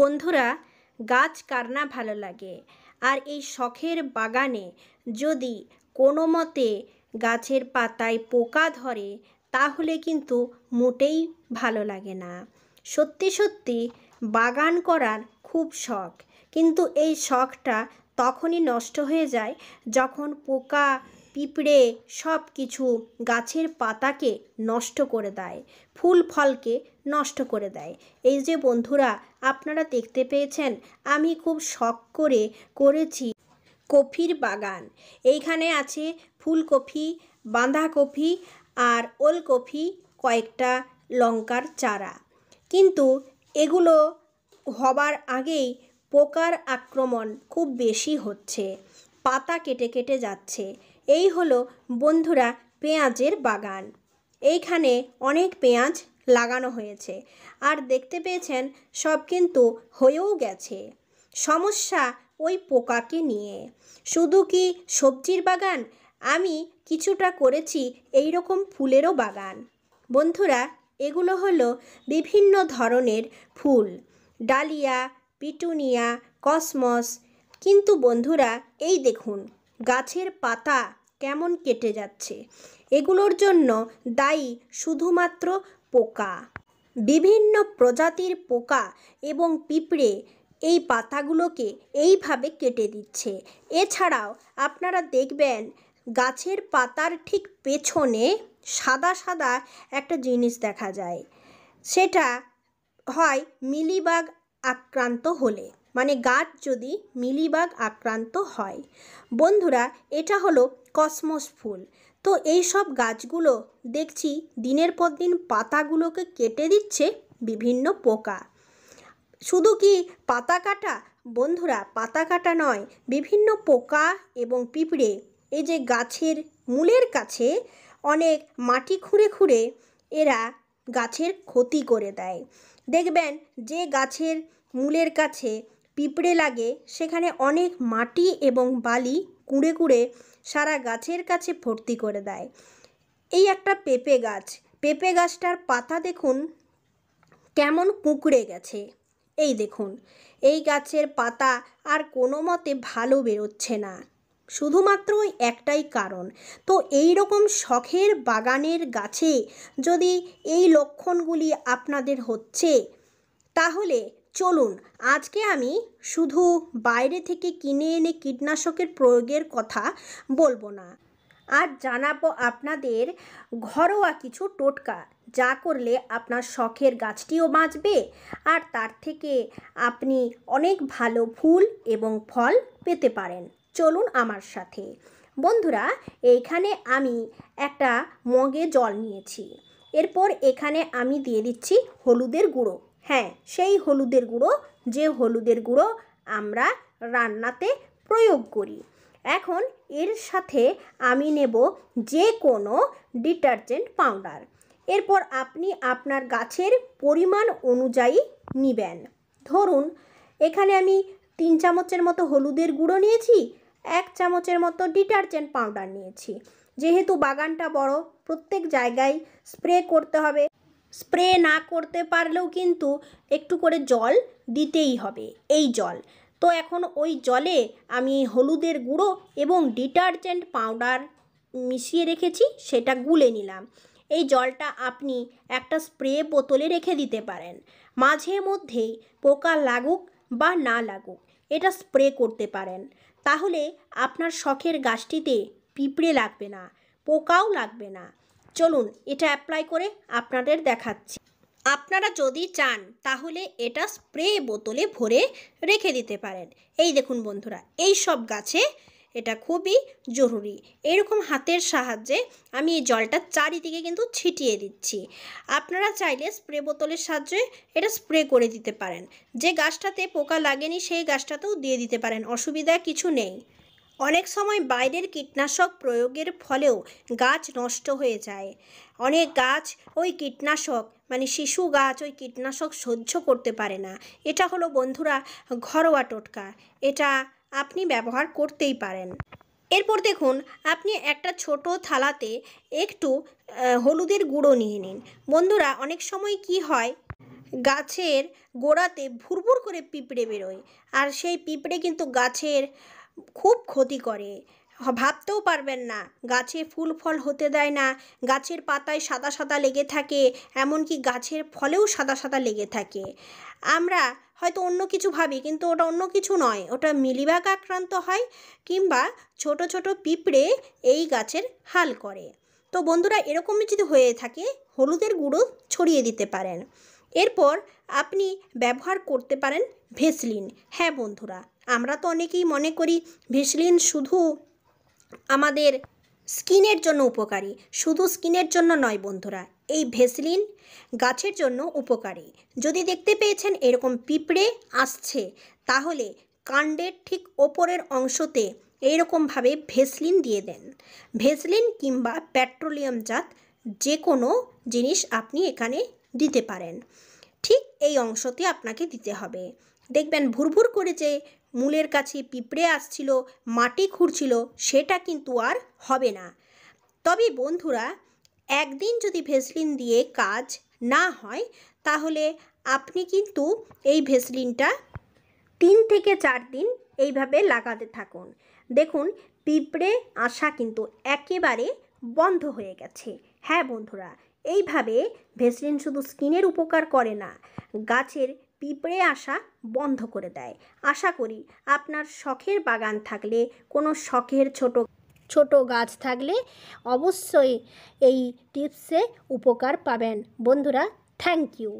বন্ধুরা গাছ কার না ভালো লাগে আর এই শখের বাগানে যদি কোনো মতে গাছের পাতায় পোকা ধরে তাহলে কিন্তু মোটেই ভালো লাগে না সত্যি সত্যি বাগান করার খুব শখ কিন্তু এই শখটা তখনই নষ্ট হয়ে যায় যখন পোকা পিঁপড়ে সব কিছু গাছের পাতাকে নষ্ট করে দেয় ফুল ফলকে নষ্ট করে দেয় এই যে বন্ধুরা আপনারা দেখতে পেয়েছেন আমি খুব শখ করে করেছি কফির বাগান এইখানে আছে ফুলকপি বাঁধাকপি আর ওলকপি কয়েকটা লঙ্কার চারা কিন্তু এগুলো হবার আগেই পোকার আক্রমণ খুব বেশি হচ্ছে পাতা কেটে কেটে যাচ্ছে এই হলো বন্ধুরা পেঁয়াজের বাগান এইখানে অনেক পেঁয়াজ লাগানো হয়েছে আর দেখতে পেয়েছেন সব কিন্তু হয়েও গেছে সমস্যা ওই পোকাকে নিয়ে শুধু কি সবজির বাগান আমি কিছুটা করেছি এই রকম ফুলেরও বাগান বন্ধুরা এগুলো হলো বিভিন্ন ধরনের ফুল ডালিয়া পিটুনিয়া কসমস কিন্তু বন্ধুরা এই দেখুন গাছের পাতা কেমন কেটে যাচ্ছে এগুলোর জন্য দায়ী শুধুমাত্র পোকা বিভিন্ন প্রজাতির পোকা এবং পিঁপড়ে এই পাতাগুলোকে এইভাবে কেটে দিচ্ছে এছাড়াও আপনারা দেখবেন গাছের পাতার ঠিক পেছনে সাদা সাদা একটা জিনিস দেখা যায় সেটা হয় মিলিবাগ আক্রান্ত হলে মানে গাছ যদি মিলিবাগ আক্রান্ত হয় বন্ধুরা এটা হলো কসমস ফুল তো এই সব গাছগুলো দেখছি দিনের পর দিন পাতাগুলোকে কেটে দিচ্ছে বিভিন্ন পোকা শুধু কি পাতা কাটা বন্ধুরা পাতা কাটা নয় বিভিন্ন পোকা এবং পিঁপড়ে এই যে গাছের মূলের কাছে অনেক মাটি খুঁড়ে খুঁড়ে এরা গাছের ক্ষতি করে দেয় দেখবেন যে গাছের মূলের কাছে পিঁপড়ে লাগে সেখানে অনেক মাটি এবং বালি কুঁড়ে কুঁড়ে সারা গাছের কাছে ভর্তি করে দেয় এই একটা পেঁপে গাছ পেঁপে গাছটার পাতা দেখুন কেমন কুঁকড়ে গেছে এই দেখুন এই গাছের পাতা আর কোনো মতে ভালো বেরোচ্ছে না শুধুমাত্র একটাই কারণ তো এই রকম শখের বাগানের গাছে যদি এই লক্ষণগুলি আপনাদের হচ্ছে তাহলে চলুন আজকে আমি শুধু বাইরে থেকে কিনে এনে কীটনাশকের প্রয়োগের কথা বলবো না আর জানাবো আপনাদের ঘরোয়া কিছু টোটকা যা করলে আপনার শখের গাছটিও বাঁচবে আর তার থেকে আপনি অনেক ভালো ফুল এবং ফল পেতে পারেন চলুন আমার সাথে বন্ধুরা এইখানে আমি একটা মগে জল নিয়েছি এরপর এখানে আমি দিয়ে দিচ্ছি হলুদের গুঁড়ো হ্যাঁ সেই হলুদের গুঁড়ো যে হলুদের গুঁড়ো আমরা রান্নাতে প্রয়োগ করি এখন এর সাথে আমি নেব যে কোনো ডিটারজেন্ট পাউডার এরপর আপনি আপনার গাছের পরিমাণ অনুযায়ী নিবেন ধরুন এখানে আমি তিন চামচের মতো হলুদের গুঁড়ো নিয়েছি এক চামচের মতো ডিটারজেন্ট পাউডার নিয়েছি যেহেতু বাগানটা বড় প্রত্যেক জায়গায় স্প্রে করতে হবে স্প্রে না করতে পারলেও কিন্তু একটু করে জল দিতেই হবে এই জল তো এখন ওই জলে আমি হলুদের গুঁড়ো এবং ডিটারজেন্ট পাউডার মিশিয়ে রেখেছি সেটা গুলে নিলাম এই জলটা আপনি একটা স্প্রে বোতলে রেখে দিতে পারেন মাঝে মধ্যেই পোকা লাগুক বা না লাগুক এটা স্প্রে করতে পারেন তাহলে আপনার শখের গাছটিতে পিঁপড়ে লাগবে না পোকাও লাগবে না চলুন এটা অ্যাপ্লাই করে আপনাদের দেখাচ্ছি আপনারা যদি চান তাহলে এটা স্প্রে বোতলে ভরে রেখে দিতে পারেন এই দেখুন বন্ধুরা এই সব গাছে এটা খুবই জরুরি এরকম হাতের সাহায্যে আমি এই জলটা চারিদিকে কিন্তু ছিটিয়ে দিচ্ছি আপনারা চাইলে স্প্রে বোতলের সাহায্যে এটা স্প্রে করে দিতে পারেন যে গাছটাতে পোকা লাগেনি সেই গাছটাতেও দিয়ে দিতে পারেন অসুবিধা কিছু নেই অনেক সময় বাইরের কীটনাশক প্রয়োগের ফলেও গাছ নষ্ট হয়ে যায় অনেক গাছ ওই কীটনাশক মানে শিশু গাছ ওই কীটনাশক সহ্য করতে পারে না এটা হলো বন্ধুরা ঘরোয়া টোটকা এটা আপনি ব্যবহার করতেই পারেন এরপর দেখুন আপনি একটা ছোট থালাতে একটু হলুদের গুঁড়ো নিয়ে নিন বন্ধুরা অনেক সময় কি হয় গাছের গোড়াতে ভুরভুর করে পিঁপড়ে বেরোয় আর সেই পিঁপড়ে কিন্তু গাছের খুব ক্ষতি করে ভাবতেও পারবেন না গাছে ফুল ফল হতে দেয় না গাছের পাতায় সাদা সাদা লেগে থাকে এমনকি গাছের ফলেও সাদা সাদা লেগে থাকে আমরা হয়তো অন্য কিছু ভাবি কিন্তু ওটা অন্য কিছু নয় ওটা মিলিবাগ আক্রান্ত হয় কিংবা ছোট ছোট পিঁপড়ে এই গাছের হাল করে তো বন্ধুরা এরকমই যদি হয়ে থাকে হলুদের গুঁড়ো ছড়িয়ে দিতে পারেন এরপর আপনি ব্যবহার করতে পারেন ভেসলিন হ্যাঁ বন্ধুরা আমরা তো অনেকেই মনে করি ভেসলিন শুধু আমাদের স্কিনের জন্য উপকারী শুধু স্কিনের জন্য নয় বন্ধুরা এই ভেসলিন গাছের জন্য উপকারী যদি দেখতে পেয়েছেন এরকম পিঁপড়ে আসছে তাহলে কাণ্ডের ঠিক ওপরের অংশতে এইরকমভাবে ভেসলিন দিয়ে দেন ভেসলিন কিংবা পেট্রোলিয়ামজাত যে কোনো জিনিস আপনি এখানে দিতে পারেন ঠিক এই অংশতে আপনাকে দিতে হবে দেখবেন ভুরভুর করে যে মূলের কাছে পিঁপড়ে আসছিল মাটি খুঁড়ছিল সেটা কিন্তু আর হবে না তবে বন্ধুরা একদিন যদি ভেসলিন দিয়ে কাজ না হয় তাহলে আপনি কিন্তু এই ভেসলিনটা তিন থেকে চার দিন এইভাবে লাগাতে থাকুন দেখুন পিঁপড়ে আসা কিন্তু একেবারে বন্ধ হয়ে গেছে হ্যাঁ বন্ধুরা এইভাবে ভেসলিন শুধু স্কিনের উপকার করে না গাছের পিঁপড়ে আসা বন্ধ করে দেয় আশা করি আপনার শখের বাগান থাকলে কোনো শখের ছোট ছোট গাছ থাকলে অবশ্যই এই টিপসে উপকার পাবেন বন্ধুরা থ্যাংক ইউ